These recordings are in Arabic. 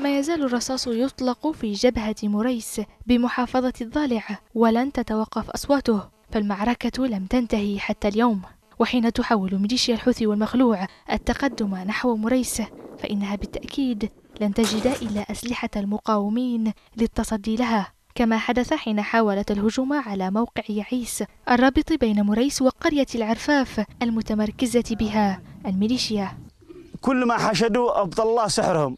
ما يزال الرصاص يطلق في جبهة مريس بمحافظة الضالع ولن تتوقف أصواته فالمعركة لم تنتهي حتى اليوم وحين تحاول ميليشيا الحوثي والمخلوع التقدم نحو مريس فإنها بالتأكيد لن تجد إلا أسلحة المقاومين للتصدي لها كما حدث حين حاولت الهجوم على موقع يعيس الرابط بين مريس وقرية العرفاف المتمركزة بها الميليشيا كل ما حشدوا أبطل الله سحرهم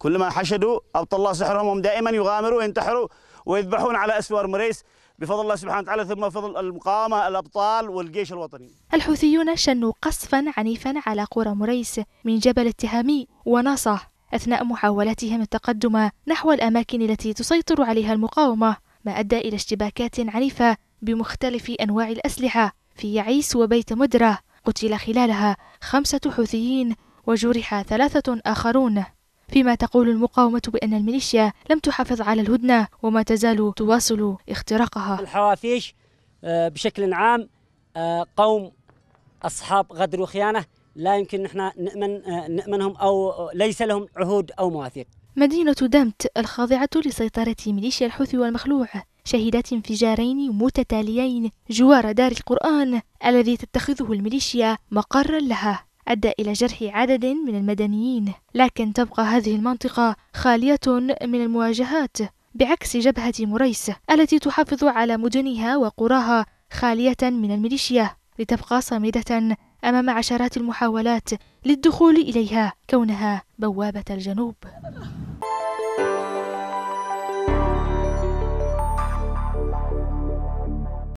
كلما حشدوا أبطل الله سحرهم هم دائما يغامروا وينتحروا ويذبحون على أسوار مريس بفضل الله سبحانه وتعالى ثم فضل المقاومة الأبطال والجيش الوطني الحوثيون شنوا قصفا عنيفا على قرى مريس من جبل التهامي وناصة أثناء محاولتهم التقدم نحو الأماكن التي تسيطر عليها المقاومة ما أدى إلى اشتباكات عنيفة بمختلف أنواع الأسلحة في يعيس وبيت مدرة قتل خلالها خمسة حوثيين وجرح ثلاثة آخرون فيما تقول المقاومة بأن الميليشيا لم تحافظ على الهدنة وما تزال تواصل اختراقها الحوافيش آه، بشكل عام آه، قوم أصحاب غدر وخيانة لا يمكن نحن نأمن آه، نأمنهم أو ليس لهم عهود أو مواثيق مدينة دمت الخاضعة لسيطرة ميليشيا الحوثي والمخلوع شهدت انفجارين متتاليين جوار دار القرآن الذي تتخذه الميليشيا مقرا لها أدى إلى جرح عدد من المدنيين لكن تبقى هذه المنطقة خالية من المواجهات بعكس جبهة مريس التي تحافظ على مدنها وقراها خالية من الميليشيا لتبقى صامدة أمام عشرات المحاولات للدخول إليها كونها بوابة الجنوب